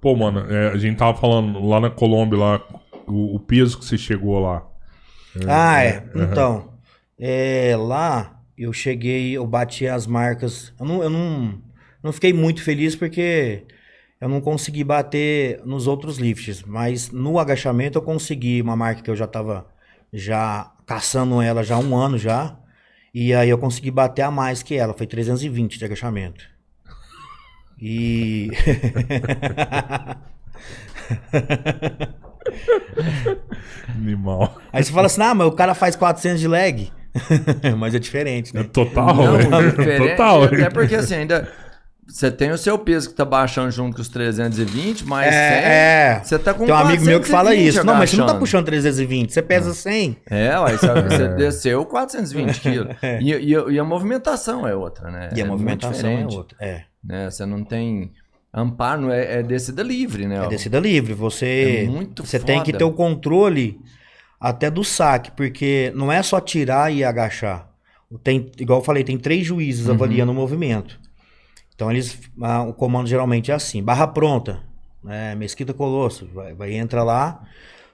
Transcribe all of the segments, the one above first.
Pô, mano, é, a gente tava falando lá na Colômbia, lá, o, o peso que você chegou lá. É, ah, é. é. é então, é, lá eu cheguei, eu bati as marcas. Eu não, eu não, não fiquei muito feliz porque eu não consegui bater nos outros lifts, mas no agachamento eu consegui uma marca que eu já tava já caçando ela já há um ano já. E aí eu consegui bater a mais que ela, foi 320 de agachamento. E. Animal. Aí você fala assim: ah, mas o cara faz 400 de lag. mas é diferente, né? É total, não, é. Total. Até porque assim, ainda você tem o seu peso que tá baixando junto com os 320, mas é, 100. É. Você tá com Tem um amigo meu que fala isso. Agachando. Não, mas você não tá puxando 320, você pesa 100. É, ué, você, desceu 420 quilos. É. E, e, e, a movimentação é outra, né? E é a movimentação é outra. É. Né? Você não tem. Amparo é, é descida livre, né? É descida livre. Você, é muito você tem que ter o controle até do saque, porque não é só tirar e agachar. Tem, igual eu falei, tem três juízes uhum. avaliando o movimento. Então eles, ah, o comando geralmente é assim, barra pronta, né? Mesquita Colosso, vai, vai entra lá,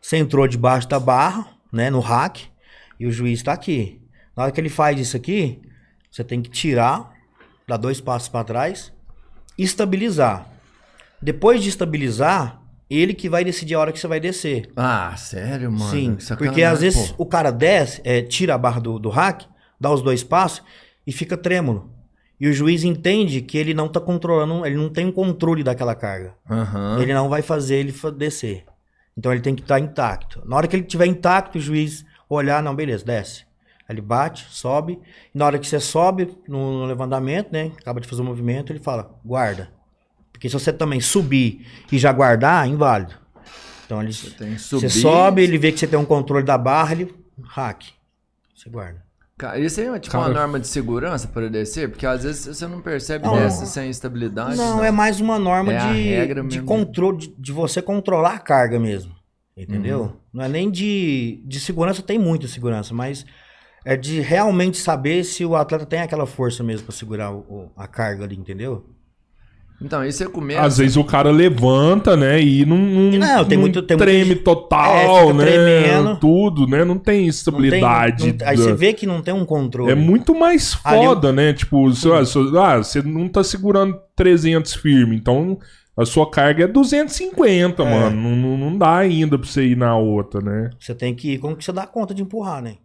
você entrou debaixo da barra, né, no rack, e o juiz está aqui. Na hora que ele faz isso aqui, você tem que tirar, dar dois passos para trás, estabilizar. Depois de estabilizar, ele que vai decidir a hora que você vai descer. Ah, sério, mano? Sim, porque às vezes o cara desce, é, tira a barra do, do rack, dá os dois passos e fica trêmulo. E o juiz entende que ele não está controlando, ele não tem o controle daquela carga. Uhum. Ele não vai fazer ele descer. Então ele tem que estar tá intacto. Na hora que ele estiver intacto, o juiz olhar, não, beleza, desce. Ele bate, sobe. na hora que você sobe no, no levantamento, né? Acaba de fazer o um movimento, ele fala, guarda. Porque se você também subir e já guardar, é inválido. Então ele, você, subir, você sobe, ele vê que você tem um controle da barra, ele hack. Você guarda isso aí é tipo Cara, uma norma de segurança para descer? Porque às vezes você não percebe não, dessa sem estabilidade. Não, não, né? é mais uma norma é de, de controle, de, de, você controlar a carga mesmo. Entendeu? Uhum. Não é nem de, de segurança, tem muita segurança, mas é de realmente saber se o atleta tem aquela força mesmo para segurar o, a carga ali, entendeu? Então, aí você começa. Às vezes o cara levanta, né? E não, não, não tem muito Treme muito... É, total, é, né? Tremendo. Tudo, né? Não tem estabilidade. Não tem, não, aí você vê que não tem um controle. É muito mais foda, eu... né? Tipo, você, ah, ah, você não tá segurando 300 firme, então a sua carga é 250, é. mano. Não, não dá ainda pra você ir na outra, né? Você tem que ir como que você dá conta de empurrar, né?